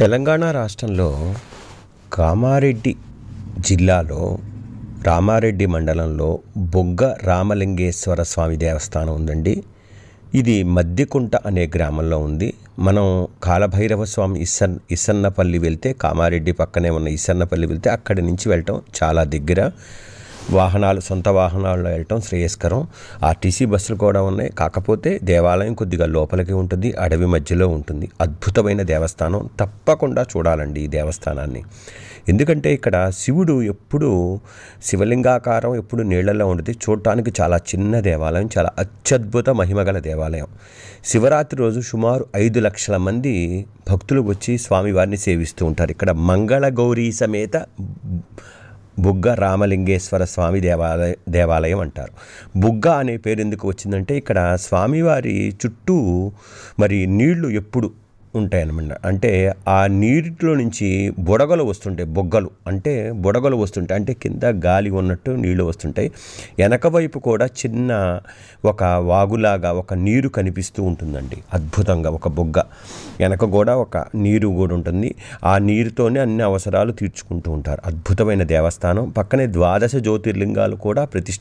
తెలంగాణ రాష్ట్రంలో కామారెడ్డి జిల్లాలో రామారెడ్డి మండలంలో బొగ్గ రామలింగేశ్వర స్వామి దేవస్థానం ఉందండి ఇది మధ్యకుంట అనే గ్రామంలో ఉంది మనం కాలభైరవ స్వామి ఇసన్ ఇసన్నపల్లి వెళ్తే కామారెడ్డి పక్కనే ఉన్న ఇసన్నపల్లి వెళ్తే అక్కడి నుంచి వెళ్ళటం చాలా దగ్గర వాహనాలు సొంత వాహనాల్లో వెళ్ళటం శ్రేయస్కరం ఆర్టీసీ బస్సులు కూడా ఉన్నాయి కాకపోతే దేవాలయం కొద్దిగా లోపలికి ఉంటుంది అడవి మధ్యలో ఉంటుంది అద్భుతమైన దేవస్థానం తప్పకుండా చూడాలండి ఈ దేవస్థానాన్ని ఎందుకంటే ఇక్కడ శివుడు ఎప్పుడు శివలింగాకారం ఎప్పుడు నీళ్లలో ఉండదు చూడటానికి చాలా చిన్న దేవాలయం చాలా అత్యద్భుత మహిమగల దేవాలయం శివరాత్రి రోజు సుమారు ఐదు లక్షల మంది భక్తులు వచ్చి స్వామివారిని సేవిస్తూ ఉంటారు ఇక్కడ మంగళగౌరీ సమేత బుగ్గ రామలింగేశ్వర స్వామి దేవాలయ దేవాలయం అంటారు బుగ్గ అనే పేరు ఎందుకు వచ్చిందంటే ఇక్కడ స్వామివారి చుట్టూ మరి నీళ్లు ఎప్పుడు ఉంటాయన్నమాట అంటే ఆ నీటిలో నుంచి బుడగలు వస్తుంటాయి బొగ్గలు అంటే బుడగలు వస్తుంటాయి అంటే కింద గాలి ఉన్నట్టు నీళ్లు వస్తుంటాయి వెనక వైపు కూడా చిన్న ఒక వాగులాగా ఒక నీరు కనిపిస్తూ ఉంటుందండి అద్భుతంగా ఒక బొగ్గ వెనక కూడా ఒక నీరు కూడా ఉంటుంది ఆ నీరుతోనే అన్ని అవసరాలు తీర్చుకుంటూ ఉంటారు అద్భుతమైన దేవస్థానం పక్కనే ద్వాదశ జ్యోతిర్లింగాలు కూడా ప్రతిష్ఠించ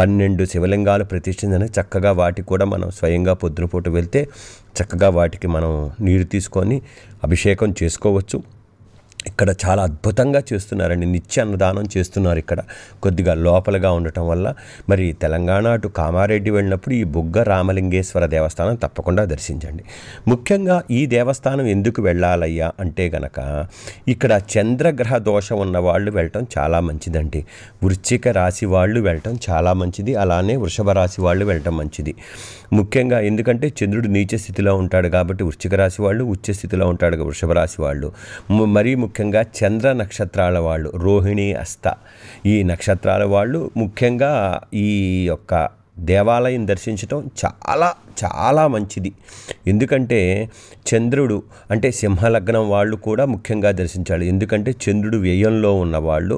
పన్నెండు శివలింగాలు ప్రతిష్ఠించని చక్కగా వాటికి కూడా మనం స్వయంగా పొద్దునపూట వెళ్తే చక్కగా వాటికి మనం నీరు తీసుకొని అభిషేకం చేసుకోవచ్చు ఇక్కడ చాలా అద్భుతంగా చేస్తున్నారండి నిత్య అన్నదానం చేస్తున్నారు ఇక్కడ కొద్దిగా లోపలగా ఉండటం వల్ల మరి తెలంగాణ అటు కామారెడ్డి వెళ్ళినప్పుడు ఈ బుగ్గ రామలింగేశ్వర దేవస్థానం తప్పకుండా దర్శించండి ముఖ్యంగా ఈ దేవస్థానం ఎందుకు వెళ్ళాలయ్యా అంటే గనక ఇక్కడ చంద్రగ్రహ దోషం ఉన్న వాళ్ళు వెళ్ళటం చాలా మంచిదండి వృశ్చిక రాశి వాళ్ళు వెళ్ళటం చాలా మంచిది అలానే వృషభ రాశి వాళ్ళు వెళ్ళటం మంచిది ముఖ్యంగా ఎందుకంటే చంద్రుడు నీచ స్థితిలో ఉంటాడు కాబట్టి వృశ్చిక రాశి వాళ్ళు ఉచ్చ స్థితిలో ఉంటాడు వృషభ రాశి వాళ్ళు మరీ ముఖ్యంగా చంద్ర నక్షత్రాల వాళ్ళు రోహిణి అస్త ఈ నక్షత్రాల వాళ్ళు ముఖ్యంగా ఈ యొక్క దేవాలయం దర్శించటం చాలా చాలా మంచిది ఎందుకంటే చంద్రుడు అంటే సింహలగ్నం వాళ్ళు కూడా ముఖ్యంగా దర్శించాలి ఎందుకంటే చంద్రుడు వ్యయంలో ఉన్నవాళ్ళు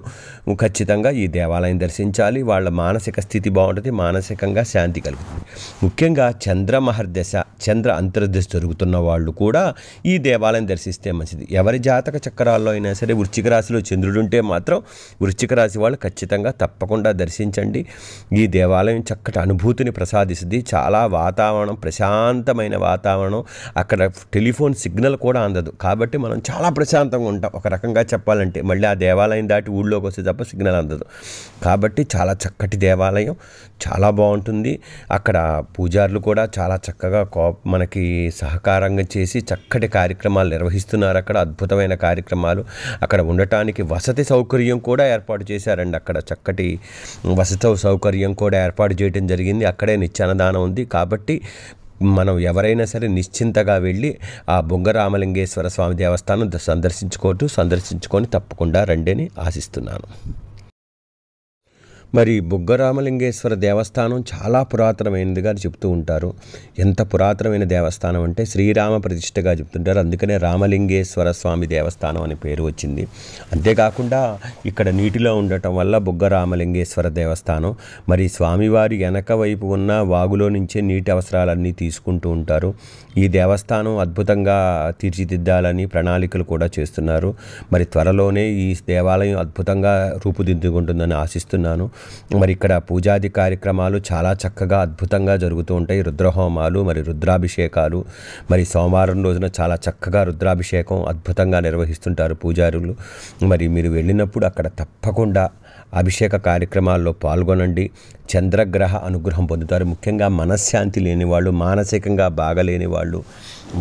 ఖచ్చితంగా ఈ దేవాలయం దర్శించాలి వాళ్ళ మానసిక స్థితి బాగుంటుంది మానసికంగా శాంతి కలుగుతుంది ముఖ్యంగా చంద్రమహర్దశ చంద్ర అంతర్దశ జరుగుతున్న వాళ్ళు కూడా ఈ దేవాలయం దర్శిస్తే మంచిది ఎవరి జాతక చక్రాల్లో అయినా సరే వృశ్చిక రాశిలో చంద్రుడు ఉంటే మాత్రం వృశ్చిక రాశి వాళ్ళు ఖచ్చితంగా తప్పకుండా దర్శించండి ఈ దేవాలయం చక్కటి అను అనుభూతిని ప్రసాదిస్తుంది చాలా వాతావరణం ప్రశాంతమైన వాతావరణం అక్కడ టెలిఫోన్ సిగ్నల్ కూడా అందదు కాబట్టి మనం చాలా ప్రశాంతంగా ఉంటాం ఒక రకంగా చెప్పాలంటే మళ్ళీ ఆ దేవాలయం దాటి ఊళ్ళోకి వస్తే తప్ప సిగ్నల్ అందదు కాబట్టి చాలా చక్కటి దేవాలయం చాలా బాగుంటుంది అక్కడ పూజారులు కూడా చాలా చక్కగా కో మనకి సహకారంగా చేసి చక్కటి కార్యక్రమాలు నిర్వహిస్తున్నారు అక్కడ అద్భుతమైన కార్యక్రమాలు అక్కడ ఉండటానికి వసతి సౌకర్యం కూడా ఏర్పాటు చేశారండి అక్కడ చక్కటి వసతి సౌకర్యం కూడా ఏర్పాటు చేయడం జరిగింది అక్కడే నిత్యాన్నదానం ఉంది కాబట్టి మనం ఎవరైనా సరే నిశ్చింతగా వెళ్ళి ఆ బొంగరామలింగేశ్వర స్వామి దేవస్థానం సందర్శించుకోవచ్చు సందర్శించుకొని తప్పకుండా రండి అని ఆశిస్తున్నాను మరి బుగ్గరామలింగేశ్వర దేవస్థానం చాలా పురాతనమైనదిగా చెప్తూ ఉంటారు ఎంత పురాతనమైన దేవస్థానం అంటే శ్రీరామ ప్రతిష్టగా చెప్తుంటారు అందుకనే రామలింగేశ్వర స్వామి దేవస్థానం అనే పేరు వచ్చింది అంతేకాకుండా ఇక్కడ నీటిలో ఉండటం వల్ల బుగ్గ రామలింగేశ్వర దేవస్థానం మరి స్వామివారి వెనక వైపు ఉన్న వాగులో నుంచే నీటి అవసరాలన్నీ తీసుకుంటూ ఉంటారు ఈ దేవస్థానం అద్భుతంగా తీర్చిదిద్దాలని ప్రణాళికలు కూడా చేస్తున్నారు మరి త్వరలోనే ఈ దేవాలయం అద్భుతంగా రూపుదిద్దుకుంటుందని ఆశిస్తున్నాను మరి ఇక్కడ పూజాది కార్యక్రమాలు చాలా చక్కగా అద్భుతంగా జరుగుతూ ఉంటాయి రుద్రహోమాలు మరి రుద్రాభిషేకాలు మరి సోమవారం రోజున చాలా చక్కగా రుద్రాభిషేకం అద్భుతంగా నిర్వహిస్తుంటారు పూజారులు మరి మీరు వెళ్ళినప్పుడు అక్కడ తప్పకుండా అభిషేక కార్యక్రమాల్లో పాల్గొనండి చంద్రగ్రహ అనుగ్రహం పొందుతారు ముఖ్యంగా మనశ్శాంతి లేని వాళ్ళు మానసికంగా బాగలేని వాళ్ళు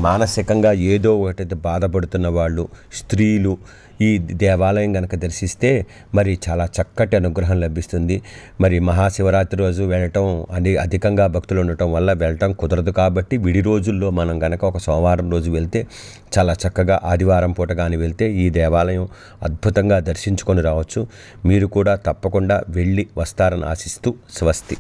మానసికంగా ఏదో ఒకటి బాధపడుతున్న వాళ్ళు స్త్రీలు ఈ దేవాలయం కనుక దర్శిస్తే మరి చాలా చక్కటి అనుగ్రహం లభిస్తుంది మరి మహాశివరాత్రి రోజు వెళ్ళటం అని అధికంగా భక్తులు ఉండటం వల్ల వెళ్ళటం కుదరదు కాబట్టి విడి రోజుల్లో మనం కనుక ఒక సోమవారం రోజు వెళ్తే చాలా చక్కగా ఆదివారం పూట కానీ వెళ్తే ఈ దేవాలయం అద్భుతంగా దర్శించుకొని రావచ్చు మీరు కూడా తప్పకుండా వెళ్ళి వస్తారని ఆశిస్తూ స్వస్తి